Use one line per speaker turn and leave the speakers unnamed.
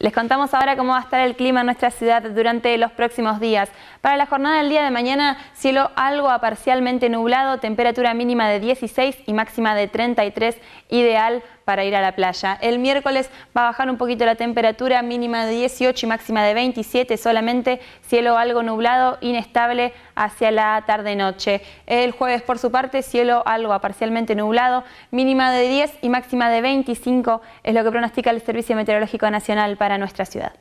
Les contamos ahora cómo va a estar el clima en nuestra ciudad durante los próximos días. Para la jornada del día de mañana, cielo algo a parcialmente nublado, temperatura mínima de 16 y máxima de 33, ideal para ir a la playa. El miércoles va a bajar un poquito la temperatura mínima de 18 y máxima de 27, solamente cielo algo nublado, inestable hacia la tarde-noche. El jueves, por su parte, cielo algo parcialmente nublado, mínima de 10 y máxima de 25 es lo que pronostica el Servicio Meteorológico Nacional para nuestra ciudad.